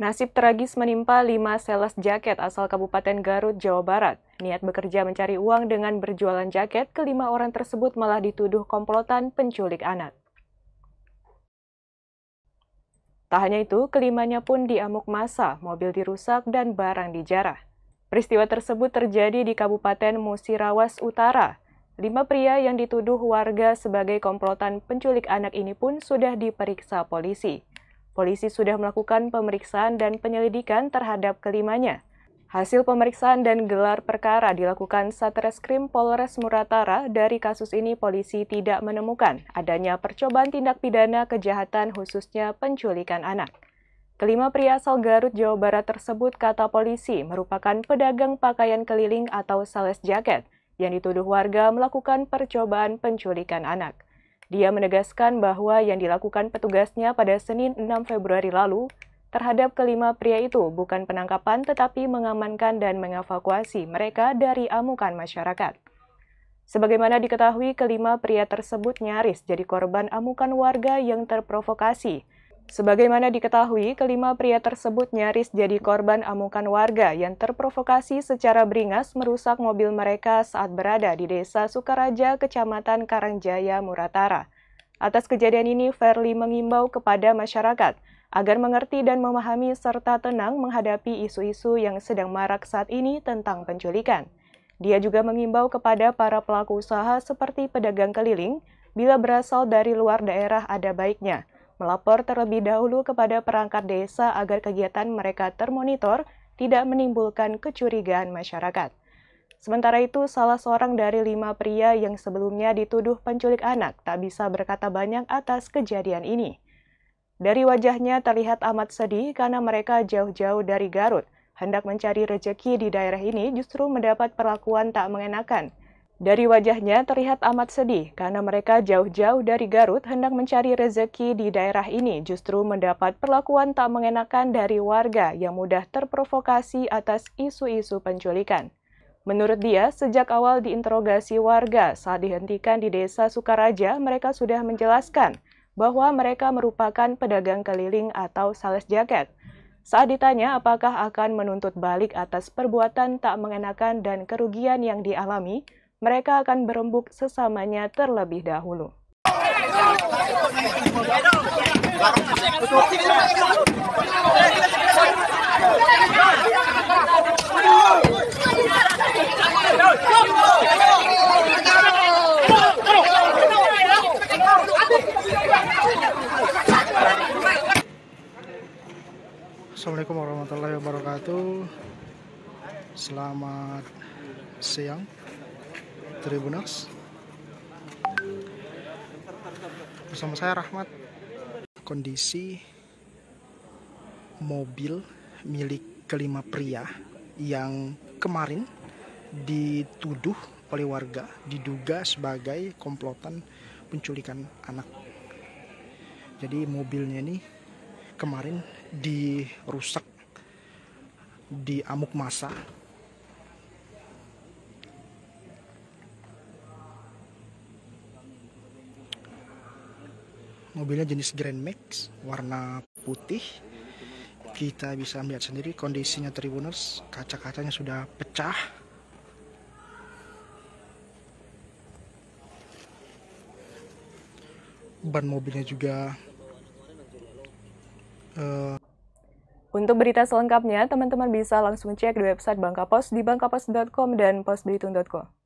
Nasib tragis menimpa lima sales jaket asal Kabupaten Garut, Jawa Barat. Niat bekerja mencari uang dengan berjualan jaket, kelima orang tersebut malah dituduh komplotan penculik anak. Tak hanya itu, kelimanya pun diamuk masa, mobil dirusak, dan barang dijarah. Peristiwa tersebut terjadi di Kabupaten Musirawas Utara. Lima pria yang dituduh warga sebagai komplotan penculik anak ini pun sudah diperiksa polisi. Polisi sudah melakukan pemeriksaan dan penyelidikan terhadap kelimanya. Hasil pemeriksaan dan gelar perkara dilakukan Satreskrim Polres Muratara. Dari kasus ini, polisi tidak menemukan adanya percobaan tindak pidana kejahatan khususnya penculikan anak. Kelima pria asal Garut, Jawa Barat tersebut, kata polisi, merupakan pedagang pakaian keliling atau sales jaket yang dituduh warga melakukan percobaan penculikan anak. Dia menegaskan bahwa yang dilakukan petugasnya pada Senin 6 Februari lalu terhadap kelima pria itu bukan penangkapan tetapi mengamankan dan mengevakuasi mereka dari amukan masyarakat. Sebagaimana diketahui, kelima pria tersebut nyaris jadi korban amukan warga yang terprovokasi Sebagaimana diketahui, kelima pria tersebut nyaris jadi korban amukan warga yang terprovokasi secara beringas merusak mobil mereka saat berada di desa Sukaraja, Kecamatan Karangjaya, Muratara. Atas kejadian ini, Verly mengimbau kepada masyarakat agar mengerti dan memahami serta tenang menghadapi isu-isu yang sedang marak saat ini tentang penculikan. Dia juga mengimbau kepada para pelaku usaha seperti pedagang keliling, bila berasal dari luar daerah ada baiknya – melapor terlebih dahulu kepada perangkat desa agar kegiatan mereka termonitor tidak menimbulkan kecurigaan masyarakat. Sementara itu, salah seorang dari lima pria yang sebelumnya dituduh penculik anak tak bisa berkata banyak atas kejadian ini. Dari wajahnya terlihat amat sedih karena mereka jauh-jauh dari Garut, hendak mencari rejeki di daerah ini justru mendapat perlakuan tak mengenakan, dari wajahnya terlihat amat sedih karena mereka jauh-jauh dari Garut hendak mencari rezeki di daerah ini justru mendapat perlakuan tak mengenakan dari warga yang mudah terprovokasi atas isu-isu penculikan. Menurut dia, sejak awal diinterogasi warga saat dihentikan di desa Sukaraja, mereka sudah menjelaskan bahwa mereka merupakan pedagang keliling atau sales jaket. Saat ditanya apakah akan menuntut balik atas perbuatan tak mengenakan dan kerugian yang dialami, mereka akan berembuk sesamanya terlebih dahulu. Assalamualaikum warahmatullahi wabarakatuh Selamat siang Tribuners bersama saya Rahmat kondisi mobil milik kelima pria yang kemarin dituduh oleh warga diduga sebagai komplotan penculikan anak jadi mobilnya ini kemarin dirusak di amuk masa mobilnya jenis Grand Max warna putih kita bisa melihat sendiri kondisinya Tribuners kaca-kacanya sudah pecah ban mobilnya juga uh, untuk berita selengkapnya, teman-teman bisa langsung cek di website Bangka Pos di bangkapos.com dan posbelitung.com.